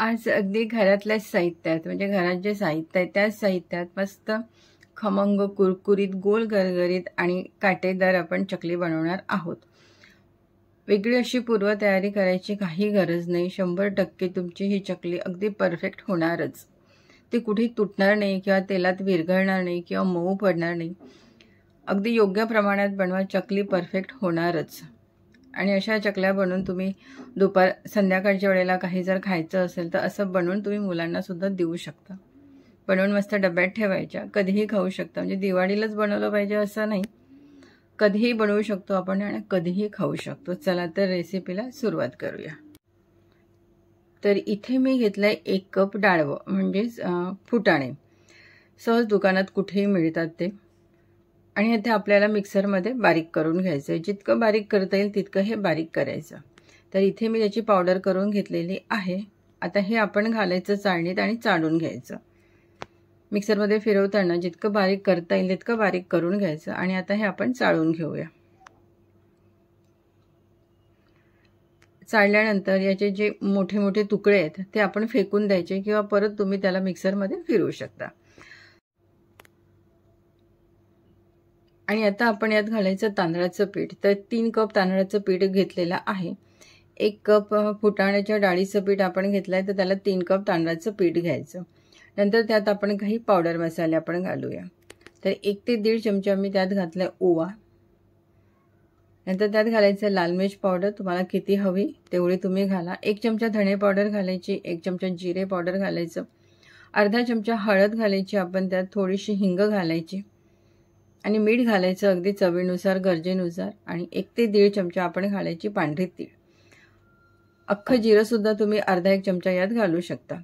आज अगदी घरातल्याच साहित्यात म्हणजे घरात जे साहित्य आहे त्याच साहित्यात मस्त खमंग कुरकुरीत गोल गरगरीत आणि काटेदार आपण चकली बनवणार आहोत वेगळी अशी पूर्वतयारी करायची काही गरज नाही शंभर टक्के तुमची ही चकली अगदी परफेक्ट होणारच ती कुठे तुटणार नाही किंवा तेलात विरघळणार नाही किंवा मऊ पडणार नाही अगदी योग्य प्रमाणात बनवा चकली परफेक्ट होणारच आणि अशा चकल्या बनवून तुम्ही दुपार संध्याकाळच्या वेळेला काही जर खायचं असेल तर असं बनवून तुम्ही मुलांनासुद्धा देऊ शकता बनवून मस्त डब्यात ठेवायच्या कधीही खाऊ शकता म्हणजे दिवाळीलाच बनवलं पाहिजे असं नाही कधीही बनवू शकतो आपण आणि कधीही खाऊ शकतो चला तर रेसिपीला सुरुवात करूया तर इथे मी घेतलंय एक कप डाळवं म्हणजेच फुटाणे सहज दुकानात कुठेही मिळतात ते आणि आता आपल्याला मिक्सरमध्ये बारीक करून घ्यायचं आहे जितकं बारीक करता येईल तितकं हे बारीक करायचं तर इथे मी त्याची पावडर करून घेतलेली आहे आता हे आपण घालायचं चाळणीत आणि चाळून घ्यायचं मिक्सरमध्ये फिरवताना जितकं बारीक करता येईल तितकं बारीक करून घ्यायचं आणि आता हे आपण चाळून घेऊया चाळल्यानंतर याचे जे मोठे मोठे तुकडे आहेत ते आपण फेकून द्यायचे किंवा परत तुम्ही त्याला मिक्सरमध्ये फिरवू शकता आणि आता आपण यात घालायचं तांदळाचं पीठ तर तीन कप तांदळाचं पीठ घेतलेलं आहे एक कप फुटाण्याच्या डाळीचं पीठ आपण घेतलं आहे तर त्याला तीन कप तांदळाचं पीठ घ्यायचं नंतर त्यात आपण काही पावडर मसाले आपण घालूया तर एक ते दीड चमचा मी त्यात घातला आहे ओवा नंतर त्यात घालायचं लाल मिर्च पावडर तुम्हाला किती हवी तेवढी तुम्ही घाला एक चमचा धणे पावडर घालायची एक चमचा जिरे पावडर घालायचं अर्धा चमचा हळद घालायची आपण त्यात थोडीशी हिंग घालायची आणि मीठ घालायचं अगदी चवीनुसार गरजेनुसार आणि एक ते दीड चमचा आपण घालायची पांढरी तीळ अख्खं जिरंसुद्धा तुम्ही अर्धा एक चमचा यात घालू शकता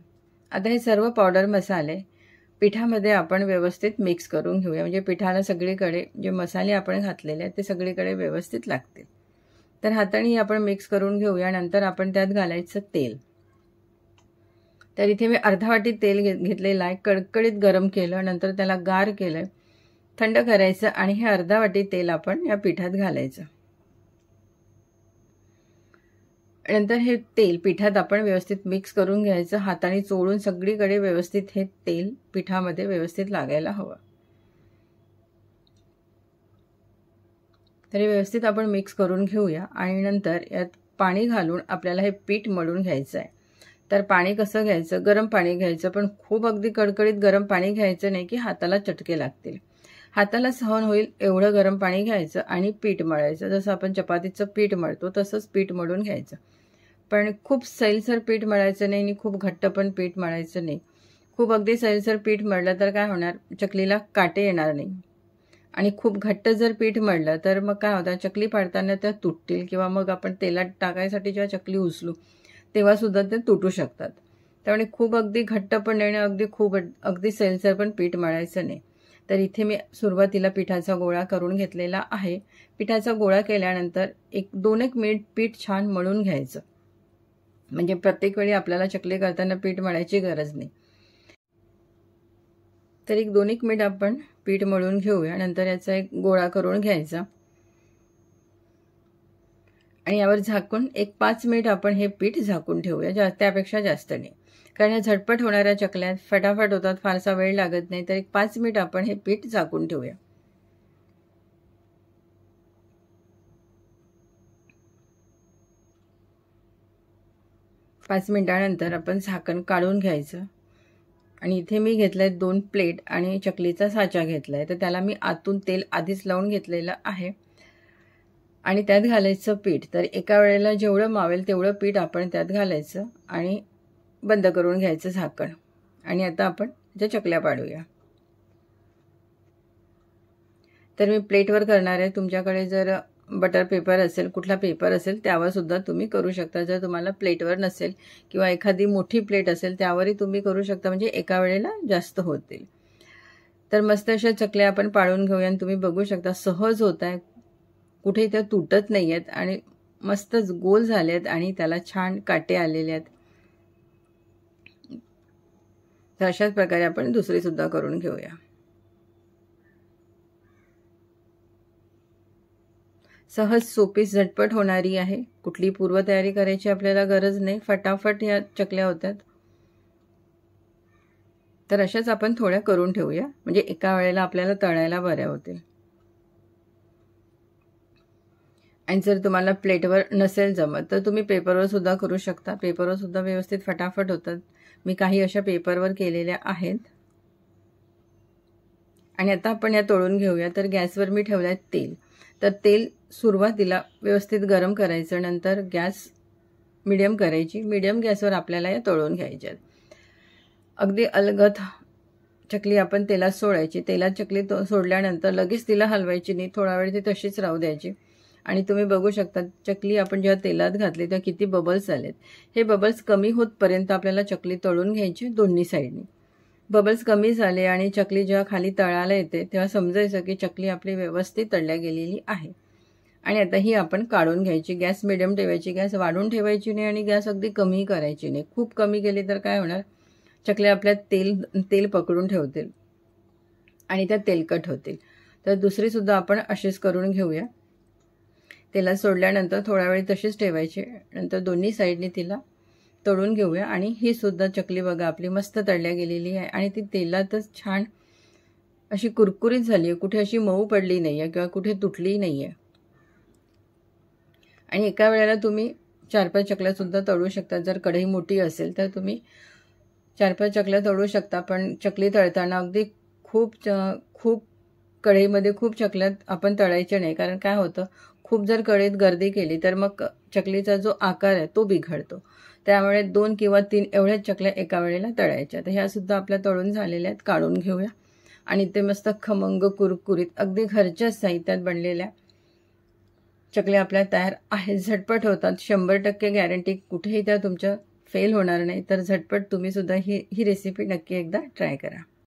आता हे सर्व पावडर मसाले पिठामध्ये आपण व्यवस्थित मिक्स करून घेऊया म्हणजे पिठाला सगळीकडे जे मसाले आपण घातलेले आहेत ते सगळीकडे व्यवस्थित लागतील तर हाताने आपण मिक्स करून घेऊया नंतर आपण त्यात घालायचं तेल तर इथे मी अर्धा वाटी तेल घेतलेलं आहे कडकडीत गरम केलं नंतर त्याला गार केलं थंड करायचं आणि हे अर्धा वाटी तेल आपण या पिठात घालायचं नंतर हे तेल पिठात आपण व्यवस्थित मिक्स करून घ्यायचं हाताने चोळून सगळीकडे व्यवस्थित हे तेल पिठामध्ये व्यवस्थित लागायला हवं तरी व्यवस्थित आपण मिक्स करून घेऊया आणि नंतर यात पाणी घालून आपल्याला हे पीठ मळून घ्यायचं आहे तर पाणी कसं घ्यायचं गरम पाणी घ्यायचं पण खूप अगदी कडकडीत गरम पाणी घ्यायचं नाही की हाताला चटके लागतील हाताला सहन होईल एवढं गरम पाणी घ्यायचं आणि पीठ मळायचं जसं आपण चपातीचं पीठ मळतो तसंच पीठ मळून घ्यायचं पण खूप सैलसर पीठ मळायचं नाही आणि खूप घट्ट पण पीठ मळायचं नाही खूप अगदी सैलसर पीठ मळलं तर काय होणार चकलीला काटे येणार नाही आणि खूप घट्ट जर पीठ मळलं तर मग काय होतं चकली पाडताना त्या तुटतील किंवा मग आपण तेलात टाकायसाठी जेव्हा चकली उचलू तेव्हासुद्धा ते तुटू शकतात त्यामुळे खूप अगदी घट्ट पण नाही अगदी खूप अगदी सैलसर पण पीठ मळायचं नाही तर इथे मी सुरुवातीला पिठाचा गोळा करून घेतलेला आहे पिठाचा गोळा केल्यानंतर एक दोन एक मिनिट पीठ छान मळून घ्यायचं म्हणजे प्रत्येक वेळी आपल्याला चकले करताना पीठ मळायची गरज नाही तर एक दोन एक मिनिट आपण पीठ मळून घेऊया नंतर याचा एक गोळा करून घ्यायचा आणि यावर झाकून एक पाच मिनिट आपण हे पीठ झाकून ठेवूया जा त्यापेक्षा जास्त नाही कारण या झटपट होणाऱ्या चकल्यात फटाफट होतात फारसा वेळ लागत नाही तर एक पाच मिनिट आपण हे पीठ झाकून ठेवूया पाच मिनिटानंतर आपण झाकण काढून घ्यायचं आणि इथे मी घेतलं दोन प्लेट आणि चकलीचा साचा घेतलाय तर त्याला मी आतून तेल आधीच लावून घेतलेलं ला आहे आणि त्यात घालायचं पीठ तर एका वेळेला जेवढं मावेल तेवढं पीठ आपण त्यात घालायचं आणि बंद करून घ्यायचं झाकण आणि आता आपण ज्या चकल्या पाडूया तर मी प्लेटवर करणार आहे तुमच्याकडे जर बटर पेपर असेल कुठला पेपर असेल त्यावरसुद्धा तुम्ही करू शकता जर तुम्हाला प्लेटवर नसेल किंवा एखादी मोठी प्लेट असेल त्यावरही तुम्ही करू शकता म्हणजे एका वेळेला जास्त होतील तर मस्त अशा चकल्या आपण पाळून घेऊया आणि तुम्ही बघू शकता सहज होत आहे कुठे त्या तुटत नाही आहेत आणि मस्तच गोल झाले आहेत आणि त्याला छान काटे आलेले आहेत तर अशाच प्रकारे आपण दुसरीसुद्धा करून घेऊया सहज सोपी झटपट होणारी आहे कुठली पूर्वतयारी करायची आपल्याला गरज नाही फटाफट या चकल्या होत्यात तर अशाच आपण थोड्या करून ठेवूया म्हणजे एका वेळेला आपल्याला तळायला बऱ्या होतील आणि जर तुम्हाला प्लेटवर नसेल जमत तर तुम्ही पेपरवर सुद्धा करू शकता पेपरवर सुद्धा व्यवस्थित फटाफट होतात मी काही अशा पेपरवर केलेल्या आहेत आणि आता आपण या तळून घेऊया तर गॅसवर मी ठेवलं आहे तेल तर तेल सुरुवातीला व्यवस्थित गरम करायचं नंतर गॅस मिडियम करायची मिडियम गॅसवर आपल्याला या तळून घ्यायच्या अगदी अलगत चकली आपण तेलात सोडायची तेलात चकली तो सोडल्यानंतर लगेच तिला हलवायची नाही थोडा वेळ ती तशीच राहू द्यायची आणि तुम्ही बघू शकता चकली आपण जेव्हा तेलात घातली तेव्हा किती बबल्स आलेत हे बबल्स कमी होतपर्यंत आपल्याला चकली तळून घ्यायची दोन्ही साईडनी बबल्स कमी झाले आणि चकली जेव्हा खाली तळायला येते तेव्हा समजायचं की चकली आपली व्यवस्थित तळल्या गेलेली आहे आणि आता ही आपण काढून घ्यायची गॅस मिडियम ठेवायची गॅस वाढून ठेवायची नाही आणि गॅस अगदी कमी करायची नाही खूप कमी केली तर काय होणार चकली आपल्या तेल तेल पकडून ठेवतील आणि त्या तेलकट होतील तर दुसरीसुद्धा आपण अशीच करून घेऊया तेला सोडल्यानंतर थोडा वेळ तशीच ठेवायची नंतर दोन्ही साईडने तिला तळून घेऊया आणि ही सुद्धा चकली बघा आपली मस्त तळल्या गेलेली आहे आणि ती तेलातच छान अशी कुरकुरीत झाली आहे कुठे अशी मऊ पडली नाही आहे किंवा कुठे तुटली नाही आहे आणि एका वेळेला तुम्ही चार पाच चकल्यासुद्धा तळू शकता जर कढई मोठी असेल तर तुम्ही चार पाच चकल्या तळू शकता पण चकली तळताना अगदी खूप खूप कढईमध्ये खूप चकल्यात आपण तळायच्या नाही कारण काय होतं खूप जर कळीत गर्दी केली तर मग चकलीचा जो आकार आहे तो बिघडतो त्यामुळे दोन किंवा तीन एवढ्याच चकल्या एका वेळेला तळायच्या तर ह्यासुद्धा आपल्या तळून झालेल्या आहेत काढून घेऊया आणि ते मस्त खमंग कुरकुरीत अगदी घरच्या साहित्यात बनलेल्या चकल्या आपल्या तयार आहेत झटपट होतात शंभर टक्के गॅरंटी कुठेही त्या तुमच्या फेल होणार नाही तर झटपट तुम्हीसुद्धा ही ही रेसिपी नक्की एकदा ट्राय करा